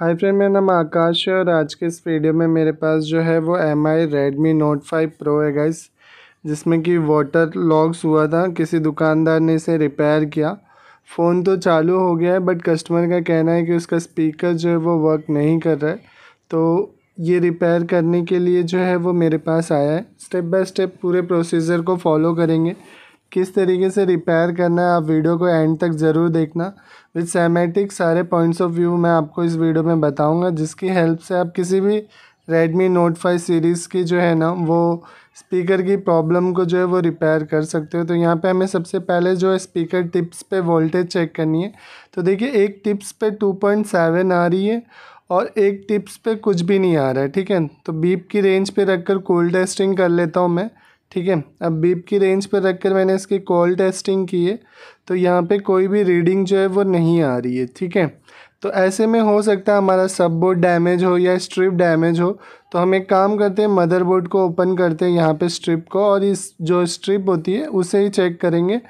hi friend मेरा नाम आकाश है और आज के इस वीडियो में मेरे पास जो है वो M I Redmi Note five Pro है गाइस जिसमें कि वाटर लॉक्स हुआ था किसी दुकानदार ने इसे रिपेयर किया फ़ोन तो चालू हो गया है बट कस्टमर का कहना है कि उसका स्पीकर जो है वो वर्क नहीं कर रहा है तो ये रिपेयर करने के लिए जो है वो मेरे पास आया है स्टेप बाय स्टेप पूरे प्रोसीजर को फॉलो करेंगे किस तरीके से रिपेयर करना है आप वीडियो को एंड तक ज़रूर देखना विथ सेमेटिक सारे पॉइंट्स ऑफ व्यू मैं आपको इस वीडियो में बताऊंगा जिसकी हेल्प से आप किसी भी रेडमी नोट फाइव सीरीज़ की जो है ना वो स्पीकर की प्रॉब्लम को जो है वो रिपेयर कर सकते हो तो यहाँ पे हमें सबसे पहले जो है स्पीकर टिप्स पे वोल्टेज चेक करनी है तो देखिए एक टिप्स पे टू पॉइंट सेवन आ रही है और एक टिप्स पे कुछ भी नहीं आ रहा है ठीक है तो बीप की रेंज पे रख कर कोल्ड टेस्टिंग कर लेता हूँ मैं ठीक है अब बीप की रेंज पर रख कर मैंने इसकी कॉल टेस्टिंग की है तो यहाँ पे कोई भी रीडिंग जो है वो नहीं आ रही है ठीक है तो ऐसे में हो सकता है हमारा सब बोर्ड डैमेज हो या स्ट्रिप डैमेज हो तो हम एक काम करते हैं मदरबोर्ड को ओपन करते हैं यहाँ पे स्ट्रिप को और इस जो स्ट्रिप होती है उसे ही चेक करेंगे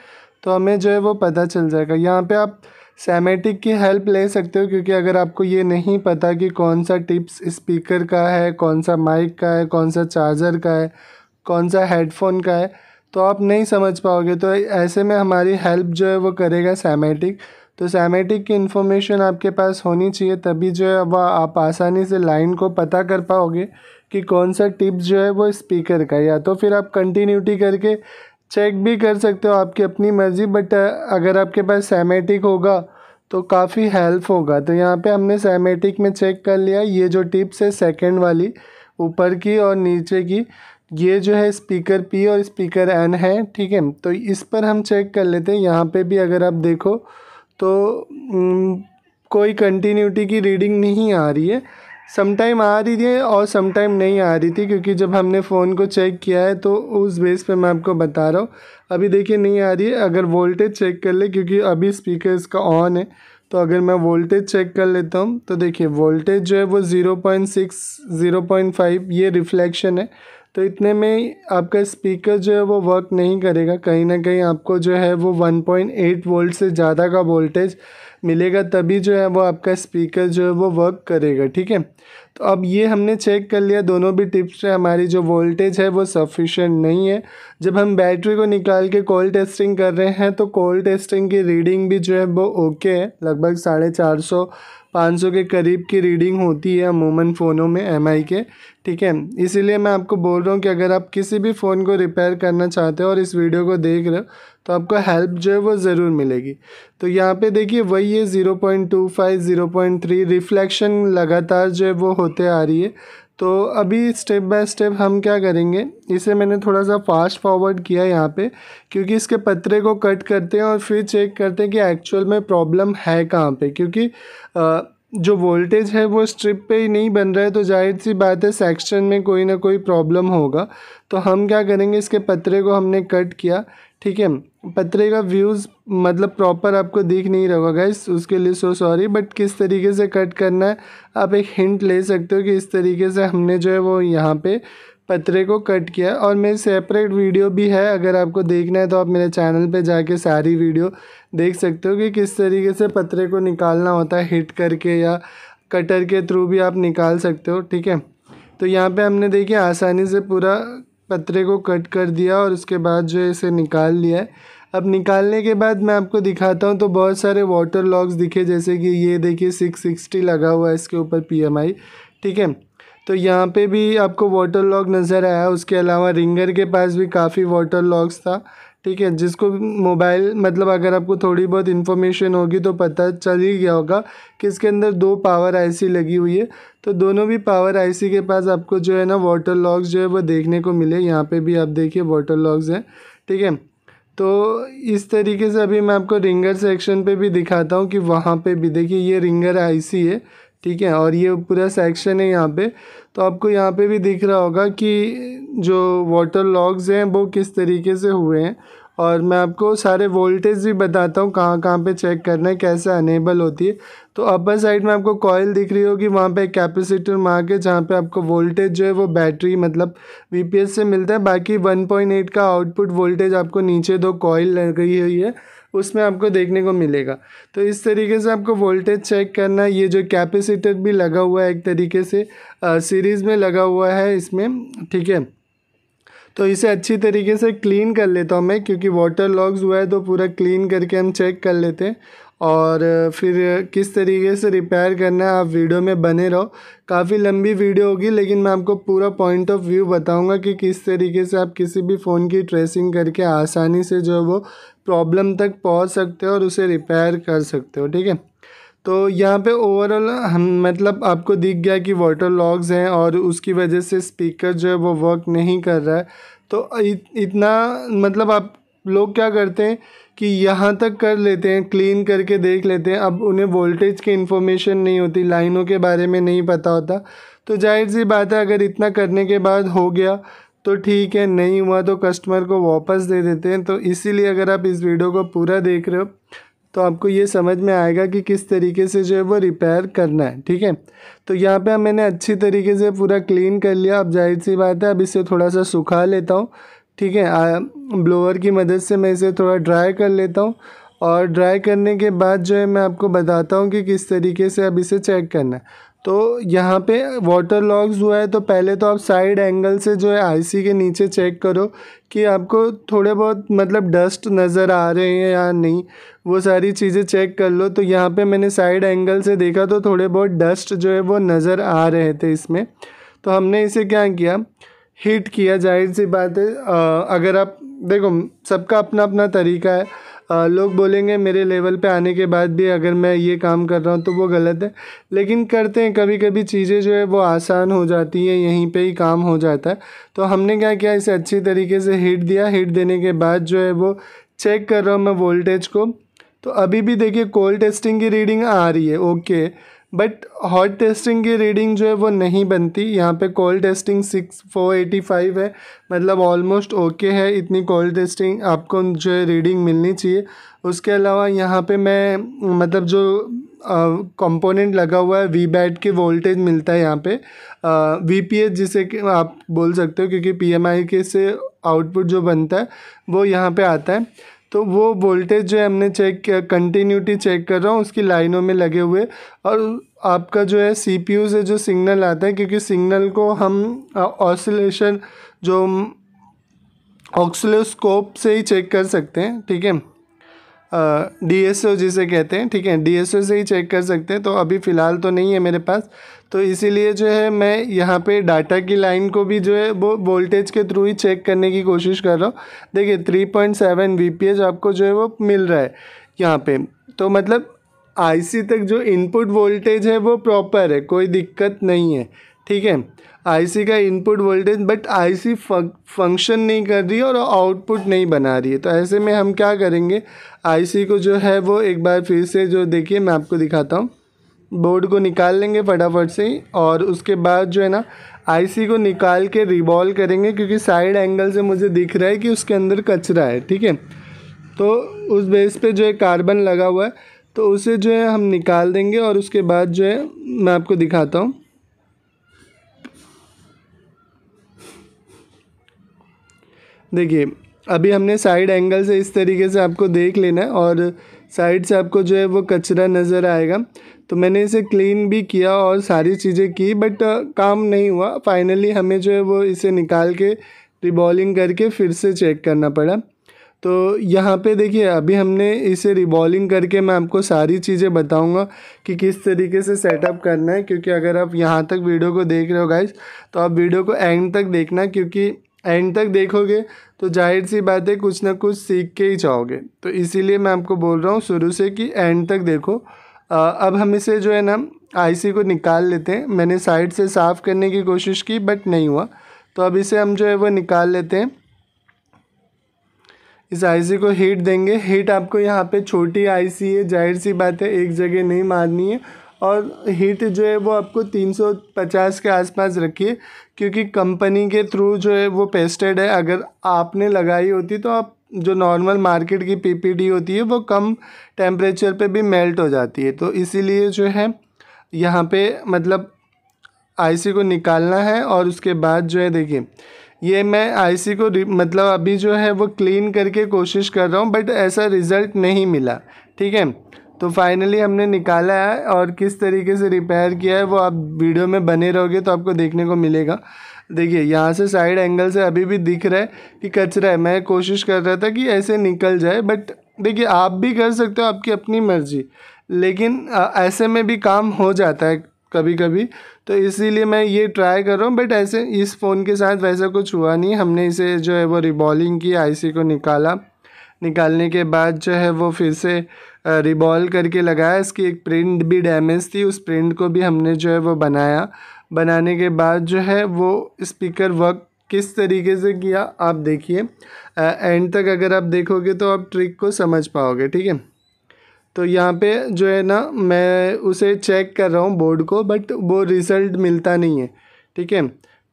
तो हमें जो है वो पता चल जाएगा यहाँ पे आप सेमेटिक की हेल्प ले सकते हो क्योंकि अगर आपको ये नहीं पता कि कौन सा टिप्स स्पीकर का है कौन सा माइक का है कौन सा चार्जर का है कौन सा हेडफोन का है तो आप नहीं समझ पाओगे तो ऐसे में हमारी हेल्प जो है वो करेगा सैमेटिक तो सैमेटिक की इन्फॉर्मेशन आपके पास होनी चाहिए तभी जो है वह आप आसानी से लाइन को पता कर पाओगे कि कौन सा टिप्स जो है वो स्पीकर का या तो फिर आप कंटिन्यूटी करके चेक भी कर सकते हो आपकी अपनी मर्ज़ी बट अगर आपके पास सैमेटिक होगा तो काफ़ी हेल्प होगा तो यहाँ पे हमने सैमेटिक में चेक कर लिया ये जो टिप्स है सेकेंड वाली ऊपर की और नीचे की ये जो है स्पीकर पी और स्पीकर एन है ठीक है तो इस पर हम चेक कर लेते हैं यहाँ पे भी अगर आप देखो तो कोई कंटिन्यूटी की रीडिंग नहीं आ रही है समटाइम आ रही थी और समटाइम नहीं आ रही थी क्योंकि जब हमने फ़ोन को चेक किया है तो उस बेस पे मैं आपको बता रहा हूँ अभी देखिए नहीं आ रही है अगर वोल्टेज चेक कर ले क्योंकि अभी स्पीकर इसका ऑन है तो अगर मैं वोल्टेज चेक कर लेता हूँ तो देखिए वोल्टेज जो है वो zero point six zero point five ये रिफ्लेक्शन है तो इतने में आपका स्पीकर जो है वो वर्क नहीं करेगा कहीं ना कहीं आपको जो है वो 1.8 वोल्ट से ज़्यादा का वोल्टेज मिलेगा तभी जो है वो आपका स्पीकर जो है वो वर्क करेगा ठीक है तो अब ये हमने चेक कर लिया दोनों भी टिप्स से हमारी जो वोल्टेज है वो सफिशेंट नहीं है जब हम बैटरी को निकाल के कॉल टेस्टिंग कर रहे हैं तो कॉल टेस्टिंग की रीडिंग भी जो है वो ओके है लगभग साढ़े चार सौ 500 के करीब की रीडिंग होती है अमूमन फ़ोनों में एम के ठीक है इसीलिए मैं आपको बोल रहा हूँ कि अगर आप किसी भी फ़ोन को रिपेयर करना चाहते हो और इस वीडियो को देख रहे हो तो आपको हेल्प जो है वो ज़रूर मिलेगी तो यहाँ पे देखिए वही है zero point two five zero point three reflection लगातार जो है वो होते आ रही है तो अभी स्टेप बाय स्टेप हम क्या करेंगे इसे मैंने थोड़ा सा फास्ट फॉरवर्ड किया यहाँ पे क्योंकि इसके पत्रे को कट करते हैं और फिर चेक करते हैं कि एक्चुअल में प्रॉब्लम है कहाँ पे क्योंकि आ, जो वोल्टेज है वो स्ट्रिप पे ही नहीं बन रहा है तो जाहिर सी बात है सेक्शन में कोई ना कोई प्रॉब्लम होगा तो हम क्या करेंगे इसके पत्रे को हमने कट किया ठीक है पत्रे का व्यूज़ मतलब प्रॉपर आपको दिख नहीं रहा होगा इस उसके लिए सो सॉरी बट किस तरीके से कट करना है आप एक हिंट ले सकते हो कि इस तरीके से हमने जो है वो यहाँ पे पत्रे को कट किया और मेरी सेपरेट वीडियो भी है अगर आपको देखना है तो आप मेरे चैनल पे जाके सारी वीडियो देख सकते हो कि किस तरीके से पत्रे को निकालना होता है हिट करके या कटर के थ्रू भी आप निकाल सकते हो ठीक है तो यहाँ पे हमने देखिए आसानी से पूरा पत्रे को कट कर दिया और उसके बाद जो है इसे निकाल लिया है अब निकालने के बाद मैं आपको दिखाता हूँ तो बहुत सारे वाटर लॉग्स दिखे जैसे कि ये देखिए सिक्स सिक्सटी लगा हुआ है इसके ऊपर पीएमआई ठीक है तो यहाँ पे भी आपको वाटर लॉग नज़र आया उसके अलावा रिंगर के पास भी काफ़ी वाटर लॉग्स था ठीक है जिसको मोबाइल मतलब अगर आपको थोड़ी बहुत इन्फॉर्मेशन होगी तो पता चल ही गया होगा कि इसके अंदर दो पावर आईसी लगी हुई है तो दोनों भी पावर आईसी के पास आपको जो है ना वाटर लॉग्स जो है वो देखने को मिले यहाँ पे भी आप देखिए वाटर लॉग्स हैं ठीक है तो इस तरीके से अभी मैं आपको रिंगर सेक्शन पर भी दिखाता हूँ कि वहाँ पर भी देखिए ये रिंगर आई है ठीक है और ये पूरा सेक्शन है यहाँ पे तो आपको यहाँ पे भी दिख रहा होगा कि जो वाटर लॉग्स हैं वो किस तरीके से हुए हैं और मैं आपको सारे वोल्टेज भी बताता हूँ कहाँ कहाँ पे चेक करना है कैसे अनेबल होती है तो अपर साइड में आपको कॉयल दिख रही होगी वहाँ पे कैपेसिटर मार्क है जहाँ पे आपको वोल्टेज जो है वो बैटरी मतलब वीपीएस से मिलता है बाकी 1.8 का आउटपुट वोल्टेज आपको नीचे दो कॉयल लग गई हुई है उसमें आपको देखने को मिलेगा तो इस तरीके से आपको वोल्टेज चेक करना ये जो कैपेसिटर भी लगा हुआ है एक तरीके से सीरीज़ में लगा हुआ है इसमें ठीक है तो इसे अच्छी तरीके से क्लीन कर लेता हूँ मैं क्योंकि वाटर लॉग्स हुआ है तो पूरा क्लीन करके हम चेक कर लेते हैं और फिर किस तरीके से रिपेयर करना है आप वीडियो में बने रहो काफ़ी लंबी वीडियो होगी लेकिन मैं आपको पूरा पॉइंट ऑफ व्यू बताऊंगा कि किस तरीके से आप किसी भी फ़ोन की ट्रेसिंग करके आसानी से जो है वो प्रॉब्लम तक पहुंच सकते हो और उसे रिपेयर कर सकते हो ठीक है तो यहाँ पे ओवरऑल हम मतलब आपको दिख गया कि वाटर लॉग्स हैं और उसकी वजह से स्पीकर जो है वो वर्क नहीं कर रहा है तो इत, इतना मतलब आप लोग क्या करते हैं कि यहाँ तक कर लेते हैं क्लीन करके देख लेते हैं अब उन्हें वोल्टेज की इन्फॉर्मेशन नहीं होती लाइनों के बारे में नहीं पता होता तो जाहिर सी बात है अगर इतना करने के बाद हो गया तो ठीक है नहीं हुआ तो कस्टमर को वापस दे देते हैं तो इसीलिए अगर आप इस वीडियो को पूरा देख रहे हो तो आपको ये समझ में आएगा कि किस तरीके से जो है वो रिपेयर करना है ठीक है तो यहाँ पे मैंने अच्छी तरीके से पूरा क्लीन कर लिया अब जाहिर सी बात है अब इसे थोड़ा सा सुखा लेता हूँ ठीक है ब्लोअर की मदद से मैं इसे थोड़ा ड्राई कर लेता हूँ और ड्राई करने के बाद जो है मैं आपको बताता हूँ कि किस तरीके से अब इसे चेक करना है तो यहाँ पे वाटर लॉग्स हुआ है तो पहले तो आप साइड एंगल से जो है आईसी के नीचे चेक करो कि आपको थोड़े बहुत मतलब डस्ट नज़र आ रहे हैं या नहीं वो सारी चीज़ें चेक कर लो तो यहाँ पे मैंने साइड एंगल से देखा तो थोड़े बहुत डस्ट जो है वो नज़र आ रहे थे इसमें तो हमने इसे क्या किया हीट किया जाहिर सी बात है अगर आप देखो सबका अपना अपना तरीका है लोग बोलेंगे मेरे लेवल पे आने के बाद भी अगर मैं ये काम कर रहा हूँ तो वो गलत है लेकिन करते हैं कभी कभी चीज़ें जो है वो आसान हो जाती हैं यहीं पे ही काम हो जाता है तो हमने क्या किया इसे अच्छी तरीके से हिट दिया हिट देने के बाद जो है वो चेक कर रहा हूँ मैं वोल्टेज को तो अभी भी देखिए कोल्ड टेस्टिंग की रीडिंग आ रही है ओके बट हॉट टेस्टिंग की रीडिंग जो है वो नहीं बनती यहाँ पे cold testing six four eighty five है मतलब ऑलमोस्ट ओके है इतनी कोल्ड टेस्टिंग आपको जो है रीडिंग मिलनी चाहिए उसके अलावा यहाँ पे मैं मतलब जो कंपोनेंट लगा हुआ है वी बैट के वोल्टेज मिलता है यहाँ पे वी पी एच जिसे आप बोल सकते हो क्योंकि पी एम आई के से आउटपुट जो बनता है वो यहाँ पे आता है तो वो वोल्टेज जो है हमने चेक किया कंटिन्यूटी चेक कर रहा हूँ उसकी लाइनों में लगे हुए और आपका जो है सी से जो सिग्नल आता है क्योंकि सिग्नल को हम ऑसिलेशन जो ऑक्सलोस्कोप से ही चेक कर सकते हैं ठीक है डी एस ओ जिसे कहते हैं ठीक है डी एस ओ से ही चेक कर सकते हैं तो अभी फ़िलहाल तो नहीं है मेरे पास तो इसीलिए जो है मैं यहाँ पे डाटा की लाइन को भी जो है वो वोल्टेज के थ्रू ही चेक करने की कोशिश कर रहा हूँ देखिए three point seven V P H आपको जो है वो मिल रहा है यहाँ पे तो मतलब आईसी तक जो इनपुट वोल्टेज है वो प्रॉपर है कोई दिक्कत नहीं है ठीक है आईसी का input voltage but IC function नहीं कर रही और आउटपुट नहीं बना रही है तो ऐसे में हम क्या करेंगे आईसी को जो है वो एक बार फिर से जो देखिए मैं आपको दिखाता हूँ बोर्ड को निकाल लेंगे फटाफट से ही और उसके बाद जो है ना आईसी को निकाल के रिवॉल्व करेंगे क्योंकि साइड एंगल से मुझे दिख रहा है कि उसके अंदर कचरा है ठीक है तो उस बेस पे जो है कार्बन लगा हुआ है तो उसे जो है हम निकाल देंगे और उसके बाद जो है मैं आपको दिखाता हूँ देखिए अभी हमने साइड एंगल से इस तरीके से आपको देख लेना है और साइड से आपको जो है वो कचरा नज़र आएगा तो मैंने इसे क्लीन भी किया और सारी चीज़ें की बट काम नहीं हुआ फाइनली हमें जो है वो इसे निकाल के रिबॉलिंग करके फिर से चेक करना पड़ा तो यहाँ पे देखिए अभी हमने इसे रिबॉलिंग करके मैं आपको सारी चीज़ें बताऊँगा कि किस तरीके से सेटअप करना है क्योंकि अगर आप यहाँ तक वीडियो को देख रहे हो गाइज तो आप वीडियो को एंड तक देखना क्योंकि एंड तक देखोगे तो जाहिर सी बात है कुछ ना कुछ सीख के ही जाओगे तो इसीलिए मैं आपको बोल रहा हूँ शुरू से कि एंड तक देखो आ, अब हम इसे जो है ना आईसी को निकाल लेते हैं मैंने साइड से साफ़ करने की कोशिश की बट नहीं हुआ तो अब इसे हम जो है वो निकाल लेते हैं इस आईसी को हीट देंगे हीट आपको यहाँ पे छोटी आईसी है जाहिर सी बात है एक जगह नहीं मारनी है और हीट जो है वो आपको 350 के आसपास रखिए क्योंकि कंपनी के थ्रू जो है वो पेस्टेड है अगर आपने लगाई होती तो आप जो नॉर्मल मार्केट की पीपीडी होती है वो कम टेम्परेचर पे भी मेल्ट हो जाती है तो इसीलिए जो है यहाँ पे मतलब आईसी को निकालना है और उसके बाद जो है देखिए ये मैं आईसी को मतलब अभी जो है वो क्लीन करके कोशिश कर रहा हूँ बट ऐसा रिज़ल्ट नहीं मिला ठीक है तो फाइनली हमने निकाला है और किस तरीके से रिपेयर किया है वो आप वीडियो में बने रहोगे तो आपको देखने को मिलेगा देखिए यहाँ से साइड एंगल से अभी भी दिख रहा है कि कचरा है मैं कोशिश कर रहा था कि ऐसे निकल जाए बट देखिए आप भी कर सकते हो आपकी अपनी मर्जी लेकिन आ, ऐसे में भी काम हो जाता है कभी कभी तो इसीलिए मैं ये ट्राई कर रहा हूँ बट ऐसे इस फ़ोन के साथ वैसा कुछ हुआ नहीं हमने इसे जो है वो रिबॉलिंग की आईसी को निकाला निकालने के बाद जो है वो फिर से रिबॉल करके लगाया इसकी एक प्रिंट भी डैमेज थी उस प्रिंट को भी हमने जो है वो बनाया बनाने के बाद जो है वो स्पीकर वर्क किस तरीके से किया आप देखिए एंड तक अगर आप देखोगे तो आप ट्रिक को समझ पाओगे ठीक है तो यहाँ पे जो है ना मैं उसे चेक कर रहा हूँ बोर्ड को बट वो रिज़ल्ट मिलता नहीं है ठीक है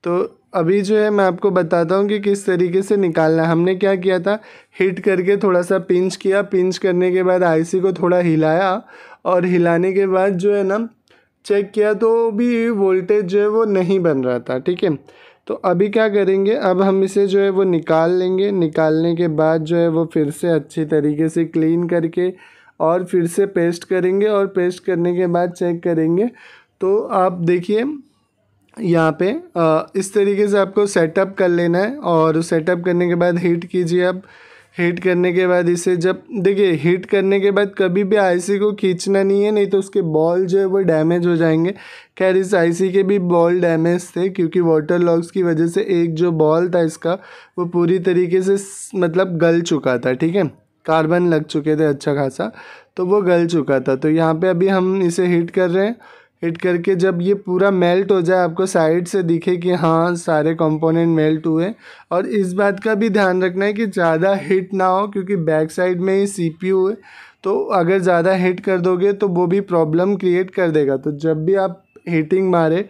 तो अभी जो है मैं आपको बताता हूँ कि किस तरीके से निकालना है हमने क्या किया था हिट करके थोड़ा सा पिंच किया पिंच करने के बाद आईसी को थोड़ा हिलाया और हिलाने के बाद जो है ना चेक किया तो भी वोल्टेज जो है वो नहीं बन रहा था ठीक है तो अभी क्या करेंगे अब हम इसे जो है वो निकाल लेंगे निकालने के बाद जो है वो फिर से अच्छी तरीके से क्लीन करके और फिर से पेस्ट करेंगे और पेस्ट करने के बाद चेक करेंगे तो आप देखिए यहाँ पे इस तरीके से आपको सेटअप कर लेना है और सेटअप करने के बाद हीट कीजिए आप हीट करने के बाद इसे जब देखिए हीट करने के बाद कभी भी आईसी को खींचना नहीं है नहीं तो उसके बॉल जो है वो डैमेज हो जाएंगे खैर इस आईसी के भी बॉल डैमेज थे क्योंकि वाटर लॉग्स की वजह से एक जो बॉल था इसका वो पूरी तरीके से मतलब गल चुका था ठीक है कार्बन लग चुके थे अच्छा खासा तो वो गल चुका था तो यहाँ पर अभी हम इसे हीट कर रहे हैं हिट करके जब ये पूरा मेल्ट हो जाए आपको साइड से दिखे कि हाँ सारे कंपोनेंट मेल्ट हुए और इस बात का भी ध्यान रखना है कि ज़्यादा हिट ना हो क्योंकि बैक साइड में ही सी पी है तो अगर ज़्यादा हिट कर दोगे तो वो भी प्रॉब्लम क्रिएट कर देगा तो जब भी आप हीटिंग मारे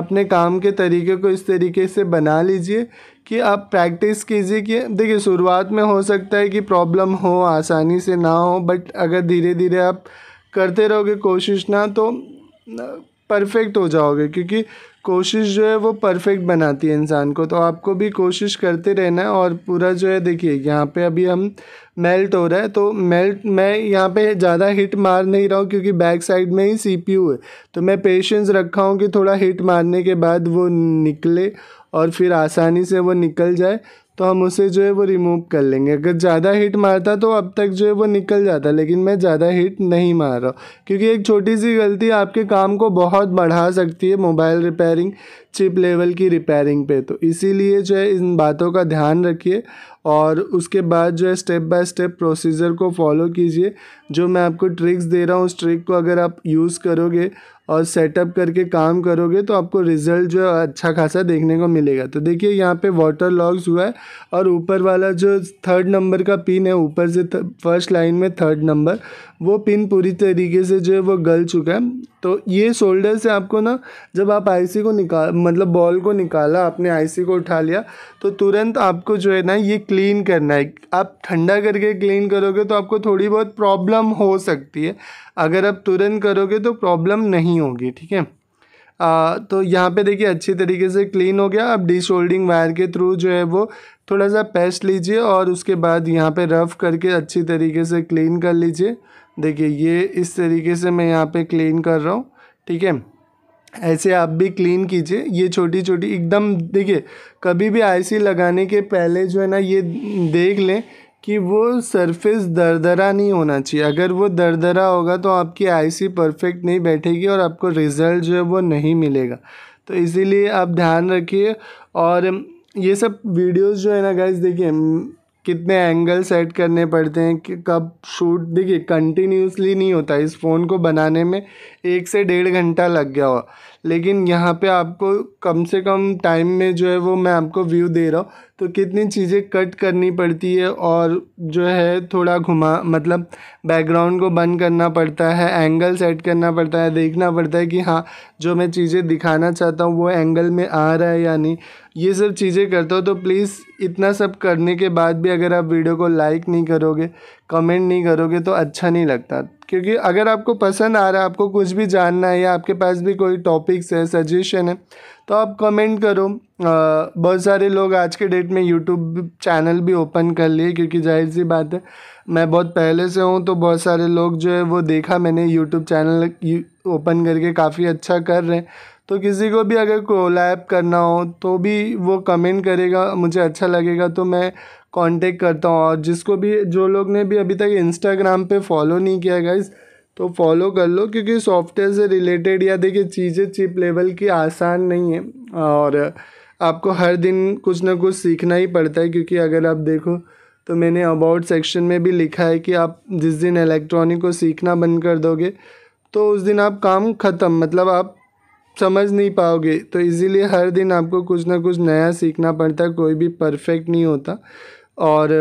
अपने काम के तरीके को इस तरीके से बना लीजिए कि आप प्रैक्टिस कीजिए कि देखिए शुरुआत में हो सकता है कि प्रॉब्लम हो आसानी से ना हो बट अगर धीरे धीरे आप करते रहोगे कोशिश ना तो परफेक्ट हो जाओगे क्योंकि कोशिश जो है वो परफेक्ट बनाती है इंसान को तो आपको भी कोशिश करते रहना है और पूरा जो है देखिए यहाँ पे अभी हम मेल्ट हो रहा है तो मेल्ट मैं यहाँ पे ज़्यादा हिट मार नहीं रहा हूँ क्योंकि बैक साइड में ही सीपीयू है तो मैं पेशेंस रखा हूँ कि थोड़ा हिट मारने के बाद वो निकले और फिर आसानी से वो निकल जाए तो हम उसे जो है वो रिमूव कर लेंगे अगर ज़्यादा हिट मारता तो अब तक जो है वो निकल जाता लेकिन मैं ज़्यादा हिट नहीं मार रहा क्योंकि एक छोटी सी गलती आपके काम को बहुत बढ़ा सकती है मोबाइल रिपेयरिंग चिप लेवल की रिपेयरिंग पे तो इसीलिए जो है इन बातों का ध्यान रखिए और उसके बाद जो है स्टेप बाय स्टेप प्रोसीजर को फॉलो कीजिए जो मैं आपको ट्रिक्स दे रहा हूँ उस ट्रिक को अगर आप यूज़ करोगे और सेटअप करके काम करोगे तो आपको रिज़ल्ट जो है अच्छा खासा देखने को मिलेगा तो देखिए यहाँ पे वाटर लॉग्स हुआ है और ऊपर वाला जो थर्ड नंबर का पिन है ऊपर से फर्स्ट लाइन में थर्ड नंबर वो पिन पूरी तरीके से जो है वो गल चुका है तो ये शोल्डर से आपको ना जब आप आईसी को निकाल मतलब बॉल को निकाला आपने आईसी को उठा लिया तो तुरंत आपको जो है ना ये क्लीन करना है आप ठंडा करके क्लीन करोगे तो आपको थोड़ी बहुत प्रॉब्लम हो सकती है अगर आप तुरंत करोगे तो प्रॉब्लम नहीं होगी ठीक है आ, तो यहाँ पे देखिए अच्छी तरीके से क्लीन हो गया अब डिसोल्डिंग वायर के थ्रू जो है वो थोड़ा सा पेस्ट लीजिए और उसके बाद यहाँ पे रफ करके अच्छी तरीके से क्लीन कर लीजिए देखिए ये इस तरीके से मैं यहाँ पे क्लीन कर रहा हूँ ठीक है ऐसे आप भी क्लीन कीजिए ये छोटी छोटी एकदम देखिए कभी भी आईसी लगाने के पहले जो है ना ये देख लें कि वो सरफेस दरदरा नहीं होना चाहिए अगर वो दरदरा होगा तो आपकी आईसी परफेक्ट नहीं बैठेगी और आपको रिज़ल्ट जो है वो नहीं मिलेगा तो इसीलिए आप ध्यान रखिए और ये सब वीडियोज़ जो है ना गाइज देखिए कितने एंगल सेट करने पड़ते हैं कि कब शूट देखिए कंटिन्यूसली नहीं होता इस फ़ोन को बनाने में एक से डेढ़ घंटा लग गया हो लेकिन यहाँ पे आपको कम से कम टाइम में जो है वो मैं आपको व्यू दे रहा हूँ तो कितनी चीज़ें कट करनी पड़ती है और जो है थोड़ा घुमा मतलब बैकग्राउंड को बंद करना पड़ता है एंगल सेट करना पड़ता है देखना पड़ता है कि हाँ जो मैं चीज़ें दिखाना चाहता हूँ वो एंगल में आ रहा है या नहीं ये सब चीज़ें करता हूँ तो प्लीज़ इतना सब करने के बाद भी अगर आप वीडियो को लाइक नहीं करोगे कमेंट नहीं करोगे तो अच्छा नहीं लगता क्योंकि अगर आपको पसंद आ रहा है आपको कुछ भी जानना है या आपके पास भी कोई टॉपिक्स है सजेशन है तो आप कमेंट करो बहुत सारे लोग आज के डेट में यूट्यूब चैनल भी ओपन कर लिए क्योंकि जाहिर सी बात है मैं बहुत पहले से हूँ तो बहुत सारे लोग जो है वो देखा मैंने यूट्यूब चैनल ओपन करके काफ़ी अच्छा कर रहे हैं तो किसी को भी अगर कोलैब करना हो तो भी वो कमेंट करेगा मुझे अच्छा लगेगा तो मैं कांटेक्ट करता हूँ और जिसको भी जो लोग ने भी अभी तक इंस्टाग्राम पे फॉलो नहीं किया गाइज तो फॉलो कर लो क्योंकि सॉफ्टवेयर से रिलेटेड या देखिए चीज़ें चिप लेवल की आसान नहीं है और आपको हर दिन कुछ ना कुछ सीखना ही पड़ता है क्योंकि अगर आप देखो तो मैंने अबाउट सेक्शन में भी लिखा है कि आप जिस दिन इलेक्ट्रॉनिक को सीखना बंद कर दोगे तो उस दिन आप काम ख़त्म मतलब आप समझ नहीं पाओगे तो इजीलिए हर दिन आपको कुछ ना कुछ नया सीखना पड़ता है कोई भी परफेक्ट नहीं होता और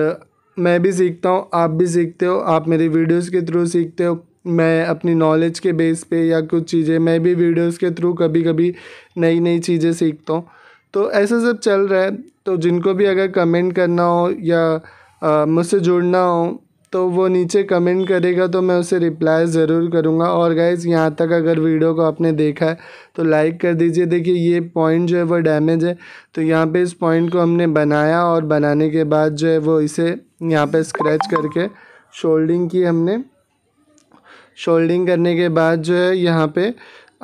मैं भी सीखता हूँ आप भी सीखते हो आप मेरी वीडियोस के थ्रू सीखते हो मैं अपनी नॉलेज के बेस पे या कुछ चीज़ें मैं भी वीडियोस के थ्रू कभी कभी नई नई चीज़ें सीखता हूँ तो ऐसा सब चल रहा है तो जिनको भी अगर कमेंट करना हो या मुझसे जुड़ना हो तो वो नीचे कमेंट करेगा तो मैं उसे रिप्लाई ज़रूर करूँगा और गाइज़ यहाँ तक अगर वीडियो को आपने देखा है तो लाइक कर दीजिए देखिए ये पॉइंट जो है वो डैमेज है तो यहाँ पे इस पॉइंट को हमने बनाया और बनाने के बाद जो है वो इसे यहाँ पे स्क्रैच करके शोल्डिंग की हमने शोल्डिंग करने के बाद जो है यहाँ पर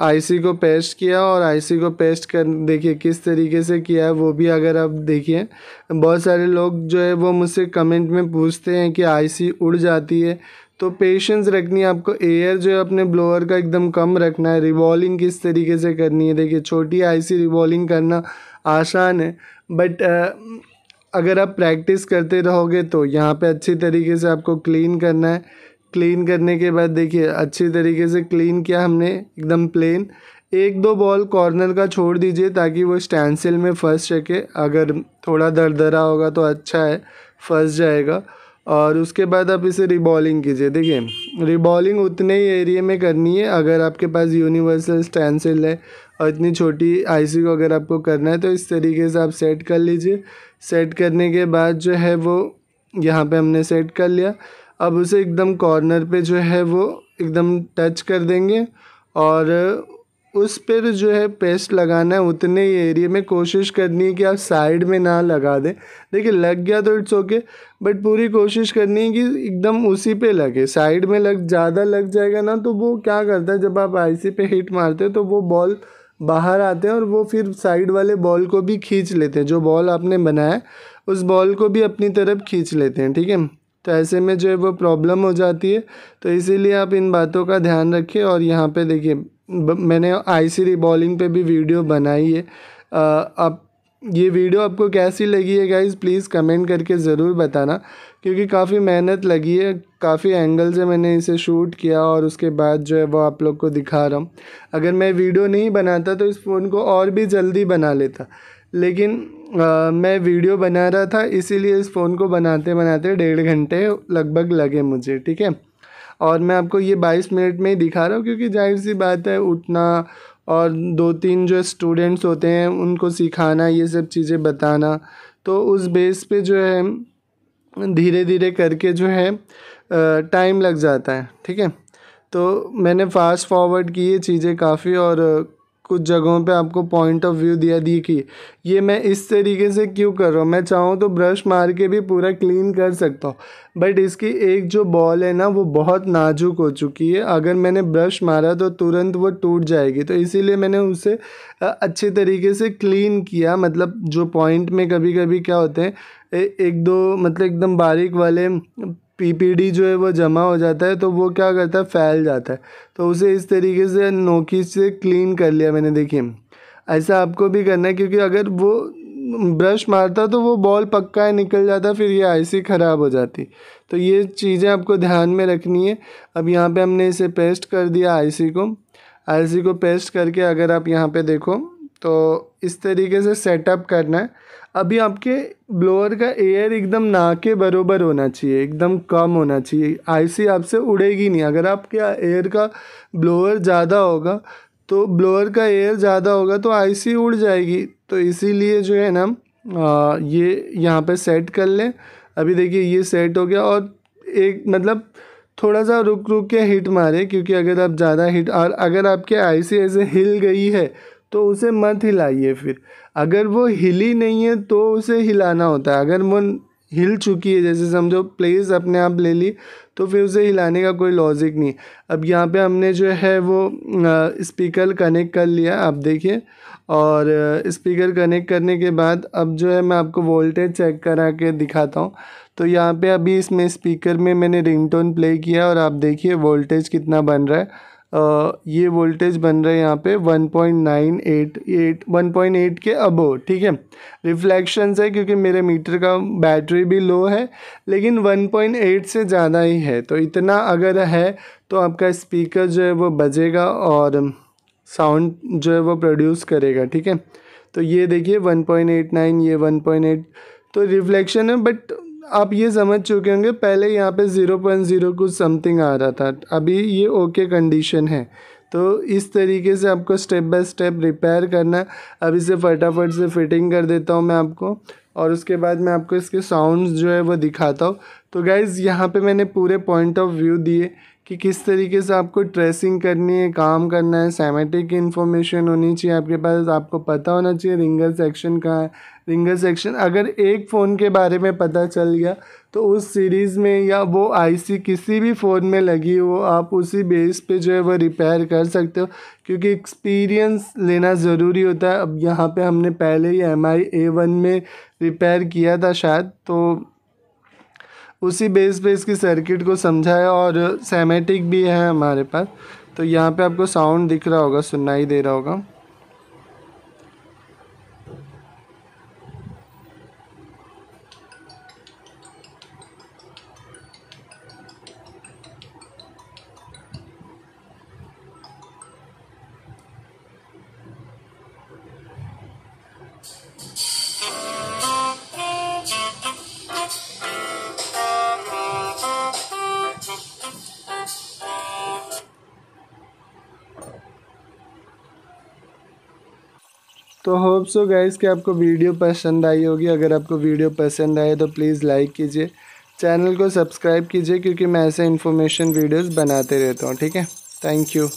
आईसी को पेस्ट किया और आईसी को पेस्ट कर देखिए किस तरीके से किया है वो भी अगर आप देखिए बहुत सारे लोग जो है वो मुझसे कमेंट में पूछते हैं कि आईसी उड़ जाती है तो पेशेंस रखनी है आपको एयर जो है अपने ब्लोअर का एकदम कम रखना है रिवॉल्विंग किस तरीके से करनी है देखिए छोटी आईसी रिवॉल्विंग करना आसान है बट अगर आप प्रैक्टिस करते रहोगे तो यहाँ पे अच्छी तरीके से आपको क्लीन करना है क्लीन करने के बाद देखिए अच्छी तरीके से क्लीन किया हमने एकदम प्लेन एक दो बॉल कॉर्नर का छोड़ दीजिए ताकि वो स्टैंडसिल में फंस सके अगर थोड़ा दरदरा होगा तो अच्छा है फंस जाएगा और उसके बाद आप इसे रिबॉलिंग कीजिए देखिए रिबॉलिंग उतने ही एरिए में करनी है अगर आपके पास यूनिवर्सल स्टैंडसिल है और इतनी छोटी आईसी को अगर आपको करना है तो इस तरीके से आप सेट कर लीजिए सेट करने के बाद जो है वो यहाँ पे हमने सेट कर लिया अब उसे एकदम कॉर्नर पे जो है वो एकदम टच कर देंगे और उस पर जो है पेस्ट लगाना है उतने ही एरिए में कोशिश करनी है कि आप साइड में ना लगा दें देखिए लग गया तो इट्स ओके बट पूरी कोशिश करनी है कि एकदम उसी पे लगे साइड में लग ज़्यादा लग जाएगा ना तो वो क्या करता है जब आप आईसी पे हिट मारते हैं तो वो बॉल बाहर आते हैं और वो फिर साइड वाले बॉल को भी खींच लेते हैं जो बॉल आपने बनाया उस बॉल को भी अपनी तरफ खींच लेते हैं ठीक है तो ऐसे में जो है वो प्रॉब्लम हो जाती है तो इसीलिए आप इन बातों का ध्यान रखिए और यहाँ पे देखिए मैंने आईसी रिबॉलिंग पे भी वीडियो बनाई है आप ये वीडियो आपको कैसी लगी है गाइज प्लीज़ कमेंट करके ज़रूर बताना क्योंकि काफ़ी मेहनत लगी है काफ़ी एंगल से मैंने इसे शूट किया और उसके बाद जो है वो आप लोग को दिखा रहा हूँ अगर मैं वीडियो नहीं बनाता तो इस फ़ोन को और भी जल्दी बना लेता लेकिन आ, मैं वीडियो बना रहा था इसीलिए इस फ़ोन को बनाते बनाते डेढ़ घंटे लगभग लगे मुझे ठीक है और मैं आपको ये बाईस मिनट में ही दिखा रहा हूँ क्योंकि जाहिर सी बात है उठना और दो तीन जो स्टूडेंट्स होते हैं उनको सिखाना ये सब चीज़ें बताना तो उस बेस पे जो है धीरे धीरे करके जो है टाइम लग जाता है ठीक है तो मैंने फास्ट फॉरवर्ड की ये चीज़ें काफ़ी और कुछ जगहों पे आपको पॉइंट ऑफ व्यू दिया दी कि ये मैं इस तरीके से क्यों कर रहा हूँ मैं चाहूँ तो ब्रश मार के भी पूरा क्लीन कर सकता हूँ बट इसकी एक जो बॉल है ना वो बहुत नाजुक हो चुकी है अगर मैंने ब्रश मारा तो तुरंत वो टूट जाएगी तो इसीलिए मैंने उसे अच्छे तरीके से क्लीन किया मतलब जो पॉइंट में कभी कभी क्या होते हैं एक दो मतलब एकदम बारीक वाले पीपीडी जो है वो जमा हो जाता है तो वो क्या करता है फैल जाता है तो उसे इस तरीके से नोकी से क्लीन कर लिया मैंने देखिए ऐसा आपको भी करना है क्योंकि अगर वो ब्रश मारता तो वो बॉल पक्का है निकल जाता फिर ये आईसी ख़राब हो जाती तो ये चीज़ें आपको ध्यान में रखनी है अब यहाँ पे हमने इसे पेस्ट कर दिया आईसी को आईसी को पेस्ट करके अगर आप यहाँ पे देखो तो इस तरीके से सेटअप करना है अभी आपके ब्लोअर का एयर एकदम ना के बरोबर होना चाहिए एकदम कम होना चाहिए आईसी आपसे उड़ेगी नहीं अगर आपके एयर का ब्लोअर ज़्यादा होगा तो ब्लोअर का एयर ज़्यादा होगा तो आईसी उड़ जाएगी तो इसीलिए जो है ना आ, ये यहाँ पे सेट कर लें अभी देखिए ये सेट हो गया और एक मतलब थोड़ा सा रुक रुक के हिट मारे क्योंकि अगर आप ज़्यादा हिट और अगर आपके आईसी ऐसे हिल गई है तो उसे मत हिलाइए फिर अगर वो हिली नहीं है तो उसे हिलाना होता है अगर वो हिल चुकी है जैसे समझो प्लेस अपने आप ले ली तो फिर उसे हिलाने का कोई लॉजिक नहीं अब यहाँ पे हमने जो है वो स्पीकर कनेक्ट कर लिया आप देखिए और स्पीकर कनेक्ट करने के बाद अब जो है मैं आपको वोल्टेज चेक करा के दिखाता हूँ तो यहाँ पे अभी इसमें स्पीकर में मैंने रिंगटोन प्ले किया और आप देखिए वोल्टेज कितना बन रहा है ये वोल्टेज बन रहे हैं यहाँ पे 1.988 1.8 के अबो ठीक है रिफ्लेक्शंस है क्योंकि मेरे मीटर का बैटरी भी लो है लेकिन 1.8 से ज़्यादा ही है तो इतना अगर है तो आपका स्पीकर जो है वो बजेगा और साउंड जो है वो प्रोड्यूस करेगा ठीक है तो ये देखिए 1.89 ये 1.8 तो रिफ्लेक्शन है बट आप ये समझ चुके होंगे पहले यहाँ पे ज़ीरो पॉइंट ज़ीरो कुछ समथिंग आ रहा था अभी ये ओके कंडीशन है तो इस तरीके से आपको स्टेप बाय स्टेप रिपेयर करना अब इसे फटाफट से फिटिंग कर देता हूँ मैं आपको और उसके बाद मैं आपको इसके साउंड्स जो है वो दिखाता हूँ तो गाइज़ यहाँ पे मैंने पूरे पॉइंट ऑफ व्यू दिए कि किस तरीके से आपको ट्रेसिंग करनी है काम करना है सैमेटिक इन्फॉर्मेशन होनी चाहिए आपके पास आपको पता होना चाहिए रिंगर सेक्शन कहाँ है रिंगर सेक्शन अगर एक फ़ोन के बारे में पता चल गया तो उस सीरीज़ में या वो आईसी किसी भी फ़ोन में लगी हो आप उसी बेस पे जो है वो रिपेयर कर सकते हो क्योंकि एक्सपीरियंस लेना ज़रूरी होता है अब यहाँ पे हमने पहले ही एम आई ए वन में रिपेयर किया था शायद तो उसी बेस पे इसकी सर्किट को समझाया और सेमेटिक भी है हमारे पास तो यहाँ पे आपको साउंड दिख रहा होगा सुनाई दे रहा होगा तो होप सो गाइस कि आपको वीडियो पसंद आई होगी अगर आपको वीडियो पसंद आए तो प्लीज़ लाइक कीजिए चैनल को सब्सक्राइब कीजिए क्योंकि मैं ऐसे इन्फॉर्मेशन वीडियोस बनाते रहता हूँ ठीक है थैंक यू